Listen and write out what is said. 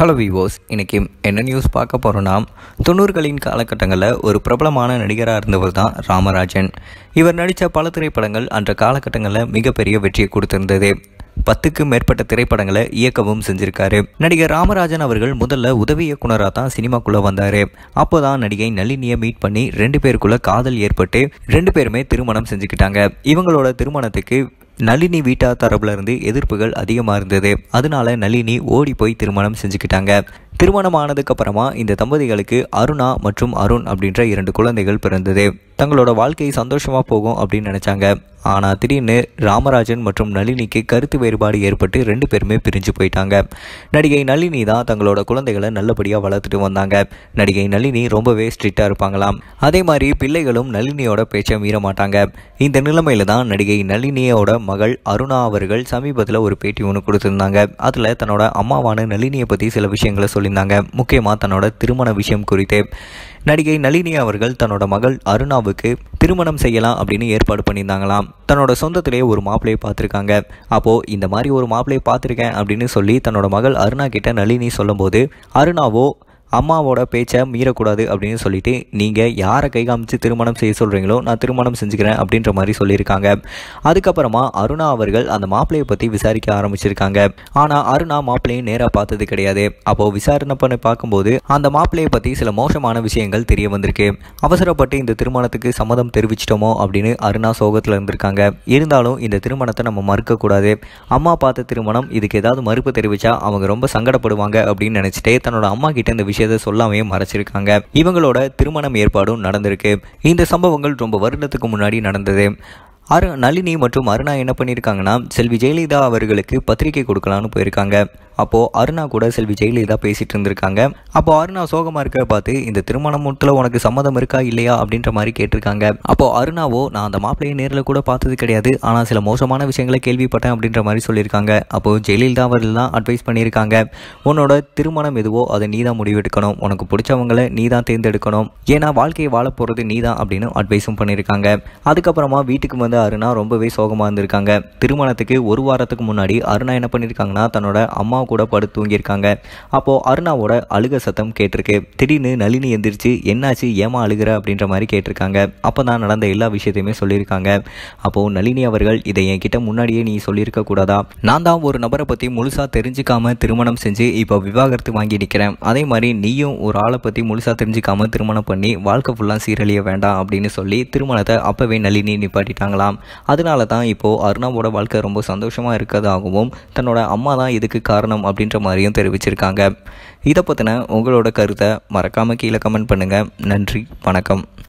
hello விவோஸ் இன்றைக்கி என்ன news பார்க்க போகிறோன்னா தொண்ணூறுகளின் காலகட்டங்களில் ஒரு பிரபலமான நடிகராக இருந்தவர் தான் ராமராஜன் இவர் நடித்த பல திரைப்படங்கள் அன்ற காலகட்டங்களில் மிகப்பெரிய வெற்றியை கொடுத்திருந்தது பத்துக்கு மேற்பட்ட திரைப்படங்களை இயக்கவும் செஞ்சிருக்காரு நடிகர் ராமராஜன் அவர்கள் முதல்ல உதவி இயக்குனராக தான் சினிமாக்குள்ளே வந்தார் அப்போ தான் நடிகை நளினியை மீட் பண்ணி ரெண்டு பேருக்குள்ளே காதல் ஏற்பட்டு ரெண்டு பேருமே திருமணம் செஞ்சுக்கிட்டாங்க இவங்களோட திருமணத்துக்கு நளினி வீட்டார் இருந்து எதிர்ப்புகள் அதிகமாக இருந்தது அதனால நளினி ஓடி போய் திருமணம் செஞ்சுக்கிட்டாங்க திருமணம் ஆனதுக்கப்புறமா இந்த தம்பதிகளுக்கு அருணா மற்றும் அருண் அப்படின்ற இரண்டு குழந்தைகள் பிறந்தது தங்களோட வாழ்க்கை சந்தோஷமாக போகும் அப்படின்னு நினச்சாங்க ஆனால் திடீர்னு ராமராஜன் மற்றும் நளினிக்கு கருத்து வேறுபாடு ஏற்பட்டு ரெண்டு பேருமே பிரிஞ்சு போயிட்டாங்க நடிகை நளினி தான் தங்களோட குழந்தைகளை நல்லபடியாக வளர்த்துட்டு வந்தாங்க நடிகை நளினி ரொம்பவே ஸ்ட்ரிக்டாக இருப்பாங்களாம் அதே மாதிரி பிள்ளைகளும் நளினியோட பேச்சை மீற மாட்டாங்க இந்த நிலைமையில தான் நடிகை நளினியோட மகள் அருணா அவர்கள் சமீபத்தில் ஒரு பேட்டி ஒன்று கொடுத்துருந்தாங்க அதில் தன்னோட அம்மாவான நளினியை பற்றி சில விஷயங்களை சொல்லியிருந்தாங்க முக்கியமாக தன்னோட திருமண விஷயம் குறித்து நடிகை நளினி அவர்கள் தன்னோட மகள் அருணா மீனாவுக்கு திருமணம் செய்யலாம் அப்படின்னு ஏற்பாடு பண்ணியிருந்தாங்களாம் தன்னோட சொந்தத்திலேயே ஒரு மாப்பிள்ளையை பார்த்துருக்காங்க அப்போது இந்த மாதிரி ஒரு மாப்பிள்ளையை பார்த்துருக்கேன் அப்படின்னு சொல்லி தன்னோட மகள் அருணா கிட்ட நளினி சொல்லும்போது அருணாவோ அம்மாவோட பேச்சை மீறக்கூடாது அப்படின்னு சொல்லிட்டு நீங்கள் யாரை கை காமிச்சு திருமணம் செய்ய சொல்கிறீங்களோ நான் திருமணம் செஞ்சுக்கிறேன் அப்படின்ற மாதிரி சொல்லியிருக்காங்க அதுக்கப்புறமா அருணா அவர்கள் அந்த மாப்பிள்ளையை பற்றி விசாரிக்க ஆரம்பிச்சிருக்காங்க ஆனால் அருணா மாப்பிள்ளையும் நேராக பார்த்தது கிடையாது அப்போது விசாரணை பண்ணி பார்க்கும்போது அந்த மாப்பிள்ளையை பற்றி சில மோசமான விஷயங்கள் தெரிய வந்திருக்கு அவசரப்பட்டு இந்த திருமணத்துக்கு சம்மதம் தெரிவிச்சிட்டோமோ அப்படின்னு அருணா சோகத்தில் இருந்திருக்காங்க இருந்தாலும் இந்த திருமணத்தை நம்ம மறுக்கக்கூடாது அம்மா பார்த்த திருமணம் இதுக்கு ஏதாவது மறுப்பு தெரிவித்தா அவங்க ரொம்ப சங்கடப்படுவாங்க அப்படின்னு நினச்சிட்டு தன்னோட அம்மா கிட்ட இந்த விஷயம் விஷயத்தை சொல்லாமையும் மறைச்சிருக்காங்க இவங்களோட திருமணம் ஏற்பாடும் நடந்திருக்கு இந்த சம்பவங்கள் ரொம்ப வருடத்துக்கு முன்னாடி நடந்தது அரு நளினி மற்றும் அருணா என்ன பண்ணியிருக்காங்கன்னா செல்வி ஜெயலலிதா அவர்களுக்கு பத்திரிகை கொடுக்கலான்னு போயிருக்காங்க அப்போது அருணா கூட செல்வி ஜெயலலிதா பேசிகிட்டு இருந்திருக்காங்க அப்போ அருணா சோகமாக இருக்கிற பார்த்து இந்த திருமணத்தில் உனக்கு சம்மதம் இருக்கா இல்லையா அப்படின்ற மாதிரி கேட்டிருக்காங்க அப்போ அருணாவோ நான் அந்த மாப்பிளையை நேரில் கூட பார்த்தது கிடையாது ஆனால் சில மோசமான விஷயங்களை கேள்விப்பட்டேன் அப்படின்ற மாதிரி சொல்லியிருக்காங்க அப்போது ஜெயலலிதா அவர்கள் தான் அட்வைஸ் பண்ணியிருக்காங்க உன்னோட திருமணம் எதுவோ அதை நீ தான் முடிவெடுக்கணும் உனக்கு பிடிச்சவங்கள நீ தான் தேர்ந்தெடுக்கணும் ஏன்னா வாழ்க்கையை வாழ போகிறது நீ தான் அப்படின்னு அட்வைஸும் பண்ணியிருக்காங்க அதுக்கப்புறமா வீட்டுக்கு வந்து அருணா ரொம்பவே சோகமாக இருந்திருக்காங்க திருமணத்துக்கு ஒரு வாரத்துக்கு முன்னாடி அருணா என்ன பண்ணியிருக்காங்கன்னா தன்னோட அம்மா கூட படுத்து தூங்கியிருக்காங்க அப்போது அருணாவோட அழுக சத்தம் கேட்டிருக்கு திடீர்னு நளினி எந்திரிச்சு என்னாச்சு ஏமா அழுகிற அப்படின்ற மாதிரி கேட்டிருக்காங்க அப்போ தான் நடந்த எல்லா விஷயத்தையுமே சொல்லியிருக்காங்க அப்போது நளினி அவர்கள் இதை என்கிட்ட முன்னாடியே நீ சொல்லியிருக்க கூடாதா நான் தான் ஒரு நபரை பற்றி முழுசாக தெரிஞ்சுக்காம திருமணம் செஞ்சு இப்போ விவாகரத்து வாங்கி நிற்கிறேன் அதே மாதிரி நீயும் ஒரு ஆளை பற்றி முழுசாக தெரிஞ்சுக்காம திருமணம் பண்ணி வாழ்க்கை ஃபுல்லாக சீரழிய வேண்டாம் அப்படின்னு சொல்லி திருமணத்தை அப்போவே நளினி நிப்பாட்டிட்டாங்களாம் அதனால தான் இப்போது அருணாவோட வாழ்க்கை ரொம்ப சந்தோஷமாக இருக்கிறதாகவும் தன்னோட அம்மா தான் இதுக்கு காரணம் செய்யலாம் அப்படின்ற மாதிரியும் தெரிவிச்சிருக்காங்க இதை பற்றின உங்களோட கருத்தை மறக்காமல் கீழே கமெண்ட் பண்ணுங்கள் நன்றி வணக்கம்